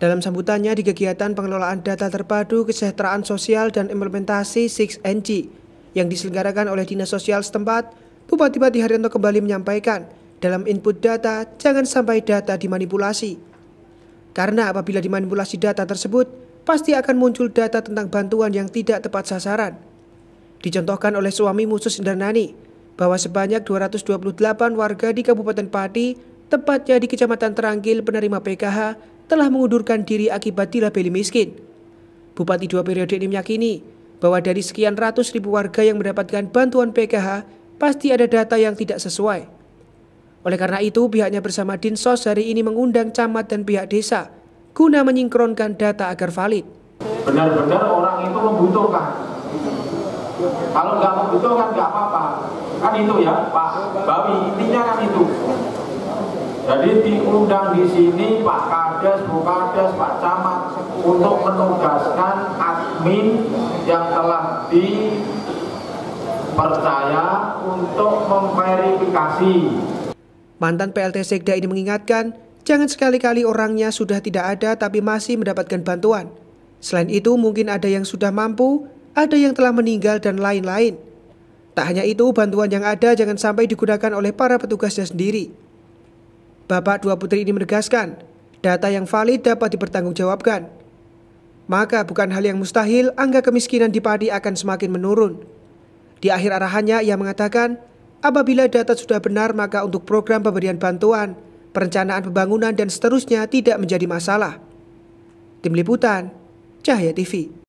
Dalam sambutannya di kegiatan pengelolaan data terpadu kesejahteraan sosial dan implementasi 6NG yang diselenggarakan oleh Dinas Sosial setempat, Bupati Pati Haryanto kembali menyampaikan, dalam input data jangan sampai data dimanipulasi. Karena apabila dimanipulasi data tersebut, pasti akan muncul data tentang bantuan yang tidak tepat sasaran. Dicontohkan oleh suami Musus Indarnani bahwa sebanyak 228 warga di Kabupaten Pati, tepatnya di Kecamatan Teranggil penerima PKH, telah mengundurkan diri akibat dilabeli miskin. Bupati dua periode ini meyakini bahwa dari sekian ratus ribu warga yang mendapatkan bantuan PKH, pasti ada data yang tidak sesuai. Oleh karena itu, pihaknya bersama Dinsos hari ini mengundang camat dan pihak desa guna menyingkronkan data agar valid. Benar-benar orang itu membutuhkan. Kalau nggak membutuhkan nggak apa-apa. Kan itu ya, Pak Bawi, intinya kan itu. Jadi diundang di sini pakar Kades, Bukades, Pak Camat untuk menugaskan admin yang telah dipercaya untuk memverifikasi. Mantan PLT Sekda ini mengingatkan, jangan sekali-kali orangnya sudah tidak ada tapi masih mendapatkan bantuan. Selain itu mungkin ada yang sudah mampu, ada yang telah meninggal dan lain-lain. Tak hanya itu, bantuan yang ada jangan sampai digunakan oleh para petugasnya sendiri. Bapak dua putri ini menegaskan, data yang valid dapat dipertanggungjawabkan. Maka bukan hal yang mustahil angka kemiskinan di padi akan semakin menurun. Di akhir arahannya ia mengatakan, apabila data sudah benar maka untuk program pemberian bantuan, perencanaan pembangunan dan seterusnya tidak menjadi masalah. Tim Liputan, Cahaya TV